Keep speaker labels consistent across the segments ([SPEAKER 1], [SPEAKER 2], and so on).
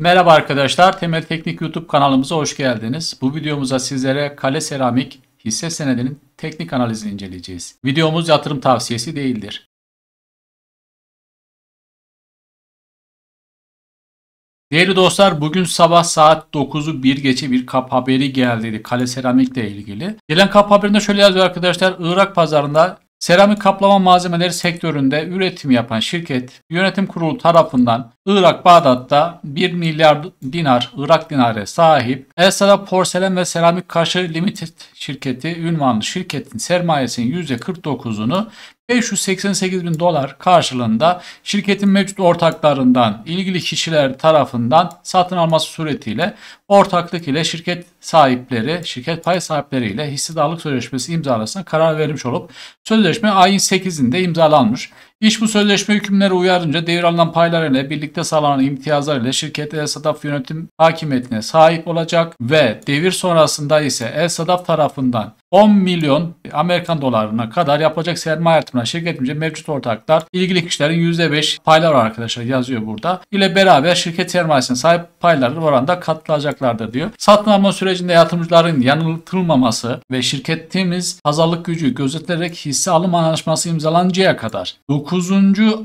[SPEAKER 1] Merhaba arkadaşlar, Temel Teknik YouTube kanalımıza hoş geldiniz. Bu videomuzda sizlere Kale Seramik hisse senedinin teknik analizini inceleyeceğiz. Videomuz yatırım tavsiyesi değildir. Değerli dostlar bugün sabah saat 9'u bir geçe bir kap haberi geldi Kale Seramik ile ilgili. Gelen kap haberinde şöyle yazıyor arkadaşlar. Irak pazarında Seramik kaplama malzemeleri sektöründe üretim yapan şirket, yönetim kurulu tarafından Irak Bağdat'ta 1 milyar dinar Irak dinarı sahip Elsa'da Porselen ve Seramik Kaşı Limited şirketi ünvanlı şirketin sermayesinin %49'unu 588 bin dolar karşılığında şirketin mevcut ortaklarından ilgili kişiler tarafından satın alması suretiyle ortaklık ile şirket sahipleri, şirket pay sahipleri ile hissedarlık sözleşmesi imzalasına karar vermiş olup sözleşme ayın 8'inde imzalanmış. İş bu sözleşme hükümleri uyarınca devralınan paylar ile birlikte sağlanan imtiyazlar ile şirket El-Sadaf yönetim hakimiyetine sahip olacak ve devir sonrasında ise El-Sadaf tarafından 10 milyon Amerikan dolarına kadar yapılacak sermaye artımına şirketince mevcut ortaklar ilgili kişilerin %5 paylar var arkadaşlar yazıyor burada. ile beraber şirket sermayesine sahip payları oranda katlayacaklardır diyor. Satın alma sürecinde yatırımcıların yanıltılmaması ve şirketimiz pazarlık gücü gözetilerek hisse alım anlaşması imzalanıncaya kadar 9 9.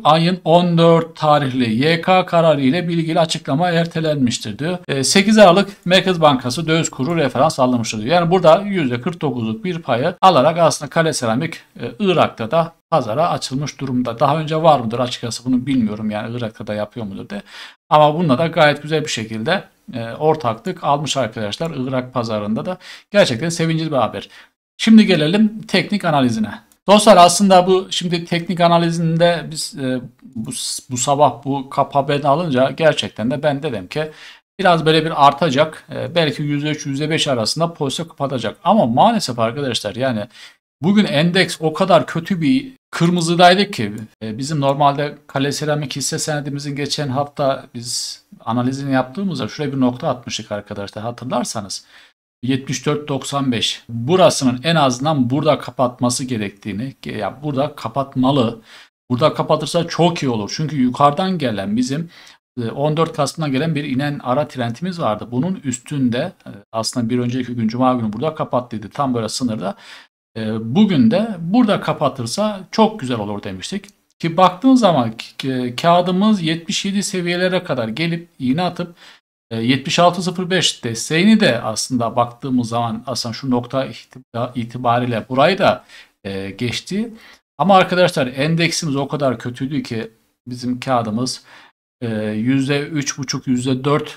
[SPEAKER 1] ayın 14 tarihli YK kararı ile bilgili açıklama ertelenmiştir diyor. 8 e, Aralık Merkez Bankası döviz kuru referans alınmıştır diyor. Yani burada %49'luk bir payı alarak aslında Kale Seramik e, Irak'ta da pazara açılmış durumda. Daha önce var mıdır açıkçası bunu bilmiyorum yani Irak'ta da yapıyor mudur de. Ama bununla da gayet güzel bir şekilde e, ortaklık almış arkadaşlar Irak pazarında da. Gerçekten sevinçli bir haber. Şimdi gelelim teknik analizine. Dostlar aslında bu şimdi teknik analizinde biz e, bu, bu sabah bu kap haberini alınca gerçekten de ben dedim ki biraz böyle bir artacak. E, belki %3-%5 arasında pozisyon kapatacak. Ama maalesef arkadaşlar yani bugün endeks o kadar kötü bir kırmızıdaydı ki e, bizim normalde Kale Seramik hisse senedimizin geçen hafta biz analizini yaptığımızda şuraya bir nokta atmıştık arkadaşlar hatırlarsanız. 74.95 burasının en azından burada kapatması gerektiğini ya yani burada kapatmalı. Burada kapatırsa çok iyi olur. Çünkü yukarıdan gelen bizim 14 e, Kasım'dan gelen bir inen ara trendimiz vardı. Bunun üstünde e, aslında bir önceki gün Cuma günü burada dedi tam böyle sınırda. E, bugün de burada kapatırsa çok güzel olur demiştik. Ki baktığın zaman kağıdımız 77 seviyelere kadar gelip iğne atıp 7605 e, desteğini de aslında baktığımız zaman aslında şu nokta itibariyle burayı da e, geçti. Ama arkadaşlar endeksimiz o kadar kötüydü ki bizim kağıdımız e, %3,5 %4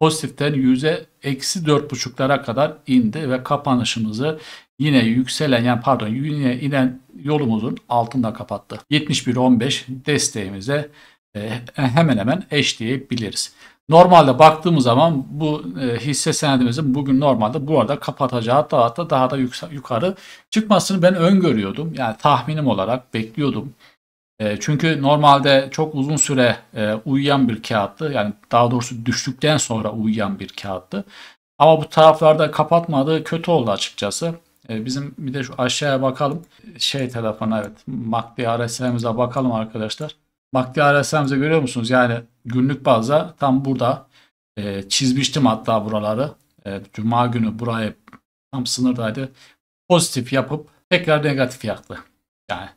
[SPEAKER 1] pozitiften %-4,5'lara kadar indi ve kapanışımızı yine yükselen yani pardon yine inen yolumuzun altında kapattı. 71.15 desteğimize e, hemen hemen eş diyebiliriz. Normalde baktığımız zaman bu e, hisse senedimizin bugün normalde bu arada kapatacağı hatta hatta daha da yukarı çıkmasını ben öngörüyordum. Yani tahminim olarak bekliyordum. E, çünkü normalde çok uzun süre e, uyuyan bir kağıttı. Yani daha doğrusu düştükten sonra uyuyan bir kağıttı. Ama bu taraflarda kapatmadı kötü oldu açıkçası. E, bizim bir de şu aşağıya bakalım. Şey telefona evet MACD RSI'mize bakalım arkadaşlar. Bahtiyar Esem'de görüyor musunuz? Yani günlük bazda tam burada e, çizmiştim hatta buraları. E, Cuma günü buraya tam sınırdaydı. Pozitif yapıp tekrar negatif yaktı. Yani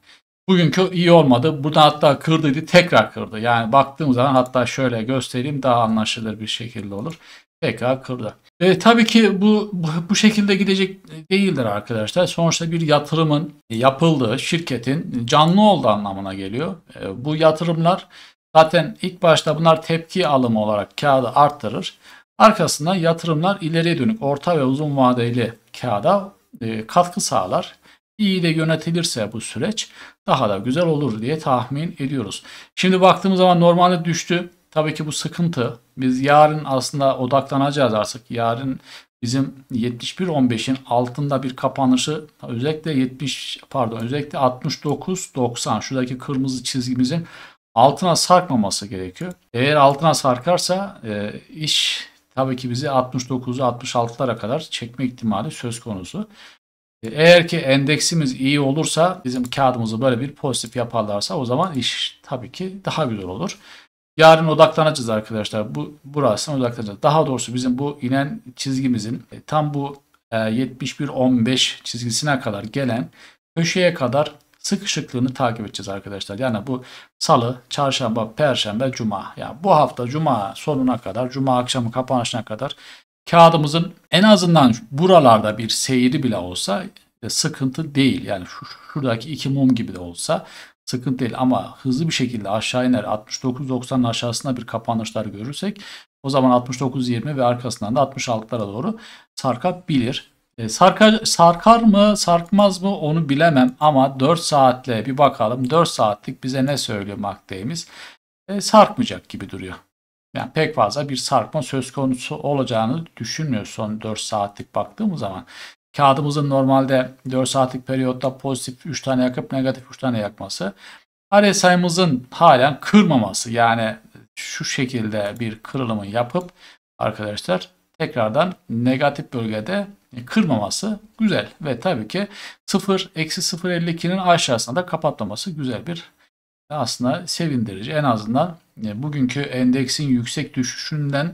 [SPEAKER 1] Bugünkü iyi olmadı. Burada hatta kırdıydı tekrar kırdı. Yani baktığım zaman hatta şöyle göstereyim daha anlaşılır bir şekilde olur. Tekrar kırdı. E, tabii ki bu, bu şekilde gidecek değildir arkadaşlar. Sonuçta bir yatırımın yapıldığı şirketin canlı olduğu anlamına geliyor. E, bu yatırımlar zaten ilk başta bunlar tepki alımı olarak kağıdı arttırır. Arkasında yatırımlar ileriye dönük orta ve uzun vadeli kağıda e, katkı sağlar iyi de yönetilirse bu süreç daha da güzel olur diye tahmin ediyoruz. Şimdi baktığımız zaman normalde düştü. Tabii ki bu sıkıntı. Biz yarın aslında odaklanacağız artık. Yarın bizim 71.15'in altında bir kapanışı özellikle 70 pardon özellikle 69-90 69.90 şuradaki kırmızı çizgimizin altına sarkmaması gerekiyor. Eğer altına sarkarsa e, iş tabii ki bizi 69'u 66'lara kadar çekme ihtimali söz konusu. E, eğer ki endeksimiz iyi olursa bizim kağıdımızı böyle bir pozitif yaparlarsa o zaman iş tabii ki daha güzel olur. Yarın odaklanacağız arkadaşlar. Bu burasına odaklanacağız. Daha doğrusu bizim bu inen çizgimizin e, tam bu 71.15 e, çizgisine kadar gelen köşeye kadar sıkışıklığını takip edeceğiz arkadaşlar. Yani bu salı, çarşamba, perşembe, cuma. Yani bu hafta cuma sonuna kadar, cuma akşamı kapanışına kadar kağıdımızın en azından buralarda bir seyri bile olsa e, sıkıntı değil. Yani şu, şuradaki iki mum gibi de olsa sıkıntı değil ama hızlı bir şekilde aşağı iner 69-90'ın aşağısına bir kapanışlar görürsek o zaman 69-20 ve arkasından da 66'lara doğru sarkabilir. E, sarkar, sarkar mı sarkmaz mı onu bilemem ama 4 saatle bir bakalım 4 saatlik bize ne söylüyor MACD'miz e, sarkmayacak gibi duruyor yani pek fazla bir sarkma söz konusu olacağını düşünmüyor son 4 saatlik baktığımız zaman. Kağıdımızın normalde 4 saatlik periyotta pozitif 3 tane yakıp negatif 3 tane yakması. RSI'mızın halen kırmaması yani şu şekilde bir kırılımı yapıp arkadaşlar tekrardan negatif bölgede kırmaması güzel ve tabii ki 0 eksi 0.52'nin aşağısında da kapatmaması güzel bir aslında sevindirici en azından e, bugünkü endeksin yüksek düşüşünden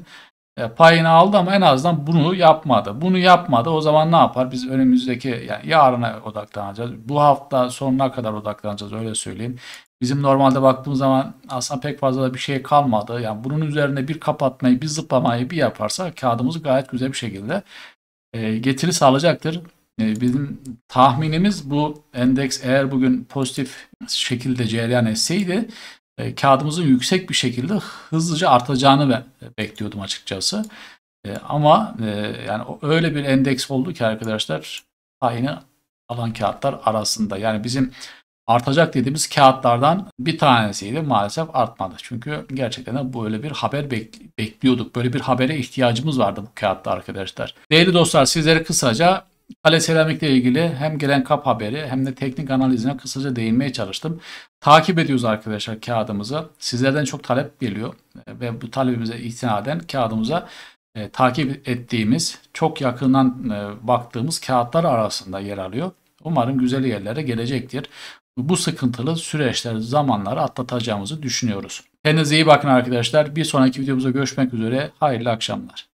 [SPEAKER 1] e, payını aldı ama en azından bunu yapmadı. Bunu yapmadı. O zaman ne yapar? Biz önümüzdeki yani yarına odaklanacağız. Bu hafta sonuna kadar odaklanacağız öyle söyleyeyim. Bizim normalde baktığımız zaman aslında pek fazla da bir şey kalmadı. Yani bunun üzerine bir kapatmayı, bir zıplamayı bir yaparsa kağıdımız gayet güzel bir şekilde e, getiri sağlayacaktır. Bizim tahminimiz bu endeks eğer bugün pozitif şekilde cereyan etseydi e, kağıdımızın yüksek bir şekilde hızlıca artacağını e, bekliyordum açıkçası. E, ama e, yani öyle bir endeks oldu ki arkadaşlar aynı alan kağıtlar arasında. Yani bizim artacak dediğimiz kağıtlardan bir tanesiydi maalesef artmadı. Çünkü gerçekten de böyle bir haber bekliyorduk. Böyle bir habere ihtiyacımız vardı bu kağıtta arkadaşlar. Değerli dostlar sizlere kısaca Kale Seramik'le ilgili hem gelen kap haberi hem de teknik analizine kısaca değinmeye çalıştım. Takip ediyoruz arkadaşlar kağıdımızı. Sizlerden çok talep geliyor ve bu talebimize itinaden kağıdımıza e, takip ettiğimiz, çok yakından e, baktığımız kağıtlar arasında yer alıyor. Umarım güzel yerlere gelecektir. Bu sıkıntılı süreçler, zamanları atlatacağımızı düşünüyoruz. Kendinize iyi bakın arkadaşlar. Bir sonraki videomuzda görüşmek üzere. Hayırlı akşamlar.